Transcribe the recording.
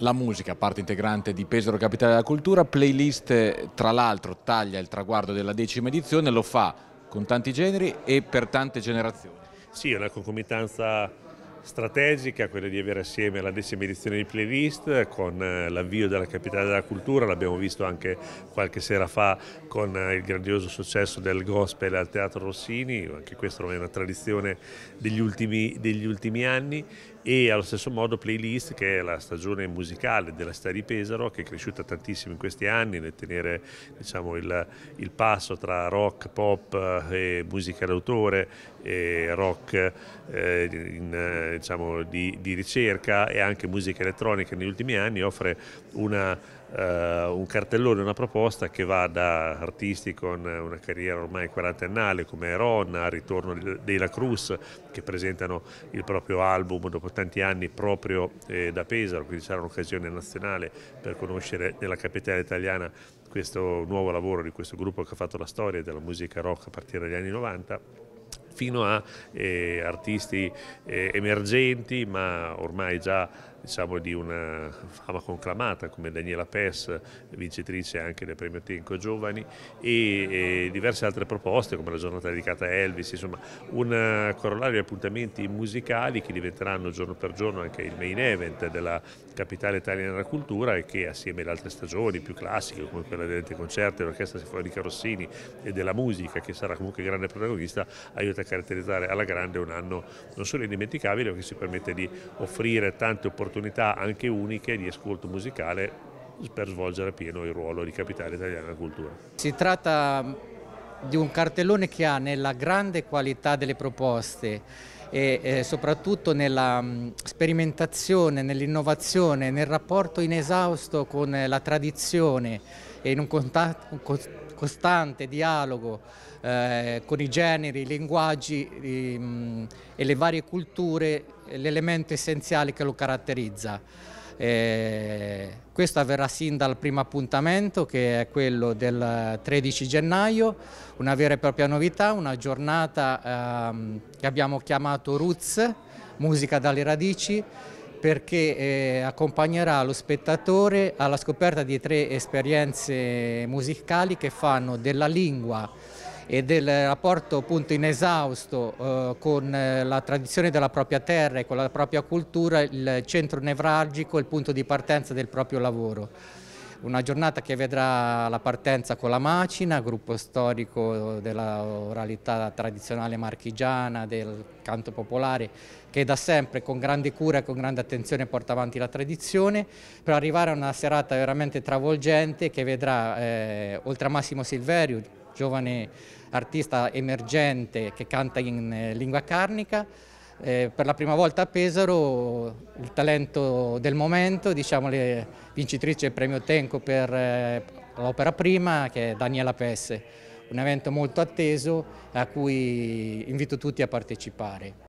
la musica, parte integrante di Pesaro Capitale della Cultura, playlist eh, tra l'altro taglia il traguardo della decima edizione, lo fa con tanti generi e per tante generazioni. Sì, è una concomitanza strategica, quella di avere assieme la decima edizione di playlist con eh, l'avvio della capitale della cultura, l'abbiamo visto anche qualche sera fa con eh, il grandioso successo del gospel al Teatro Rossini, anche questa è una tradizione degli ultimi, degli ultimi anni e allo stesso modo Playlist che è la stagione musicale della città di Pesaro che è cresciuta tantissimo in questi anni nel tenere diciamo, il, il, passo tra rock, pop eh, e musica d'autore e rock eh, in, diciamo, di, di, ricerca e anche musica elettronica negli ultimi anni offre una, eh, un cartellone, una proposta che va da artisti con una carriera ormai quarantennale come Ron, al ritorno dei La Cruz che presentano il proprio album dopo tanti anni proprio eh, da Pesaro, quindi sarà un'occasione nazionale per conoscere nella capitale italiana questo nuovo lavoro di questo gruppo che ha fatto la storia della musica rock a partire dagli anni 90 fino a eh, artisti eh, emergenti ma ormai già diciamo, di una fama conclamata come Daniela Pes, vincitrice anche del premio Tenco Giovani e, e, diverse altre proposte come la giornata dedicata a Elvis, insomma un corollario di appuntamenti musicali che diventeranno giorno per giorno anche il main event della capitale italiana della cultura e che assieme ad altre stagioni più classiche come quella delle concerti, dell'orchestra sinfonica Rossini e della musica che sarà comunque grande protagonista aiuta a caratterizzare alla grande un anno non solo indimenticabile ma che si permette di offrire tante opportunità opportunità anche uniche di ascolto musicale per svolgere pieno il ruolo di capitale italiana della cultura. Si tratta mm, di un cartellone che ha nella grande qualità delle proposte e soprattutto nella mm, sperimentazione, nell'innovazione, nel rapporto inesausto con la tradizione e in un contatto, costante dialogo eh, con i generi, i linguaggi i, mm, e le varie culture, l'elemento essenziale che lo caratterizza. Eh, questo avverrà sin dal primo appuntamento che è quello del 13 gennaio, una vera e propria novità, una giornata ehm, che abbiamo chiamato Roots, musica dalle radici, perché eh, accompagnerà lo spettatore alla scoperta di tre esperienze musicali che fanno della lingua e del rapporto appunto inesausto eh, con eh, la tradizione della propria terra e con la propria cultura il centro nevralgico, il punto di partenza del proprio lavoro. Una giornata che vedrà la partenza con la Macina, gruppo storico della oralità tradizionale marchigiana, del canto popolare, che da sempre con grande cura e con grande attenzione porta avanti la tradizione, per arrivare a una serata veramente travolgente che vedrà, eh, oltre a Massimo Silverio, giovane artista emergente che canta in eh, lingua carnica, eh, per la prima volta a Pesaro il talento del momento, diciamo le vincitrice del premio Tenco per eh, l'opera prima che è Daniela Pesse, un evento molto atteso a cui invito tutti a partecipare.